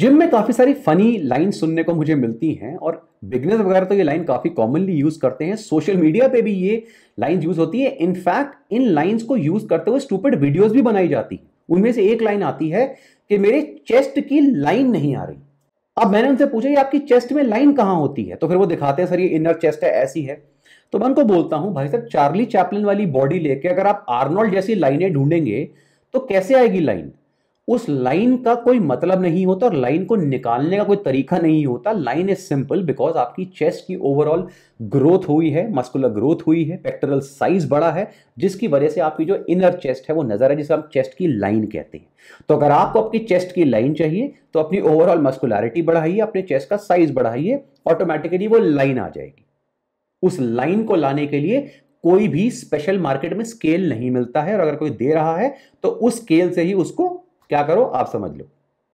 gym में काफ़ी सारी फनी लाइन सुनने को मुझे मिलती हैं और बिगनेस वगैरह तो ये लाइन काफ़ी कॉमनली यूज़ करते हैं सोशल मीडिया पे भी ये लाइन यूज़ होती है इनफैक्ट इन लाइन्स को यूज़ करते हुए स्टूपिड वीडियोस भी बनाई जाती है उनमें से एक लाइन आती है कि मेरे चेस्ट की लाइन नहीं आ रही अब मैंने उनसे पूछा ये आपकी चेस्ट में लाइन कहाँ होती है तो फिर वो दिखाते हैं सर ये इनर चेस्ट है ऐसी है तो मैं उनको बोलता हूँ भाई सर चार्ली चैपलिन वाली बॉडी लेके अगर आप आर्नोल्ड जैसी लाइनें ढूंढेंगे तो कैसे आएगी लाइन उस लाइन का कोई मतलब नहीं होता और लाइन को निकालने का कोई तरीका नहीं होता लाइन इज सिंपल बिकॉज आपकी चेस्ट की ओवरऑल ग्रोथ हुई है मस्कुलर ग्रोथ हुई है पेक्टरल साइज बड़ा है जिसकी वजह से आपकी जो इनर चेस्ट है वो नजर है जिसे हम चेस्ट की लाइन कहते हैं तो अगर आपको अपनी चेस्ट की लाइन चाहिए तो अपनी ओवरऑल मस्कुलरिटी बढ़ाइए अपने चेस्ट का साइज बढ़ाइए ऑटोमेटिकली वो लाइन आ जाएगी उस लाइन को लाने के लिए कोई भी स्पेशल मार्केट में स्केल नहीं मिलता है और अगर कोई दे रहा है तो उस स्केल से ही उसको क्या करो आप समझ लो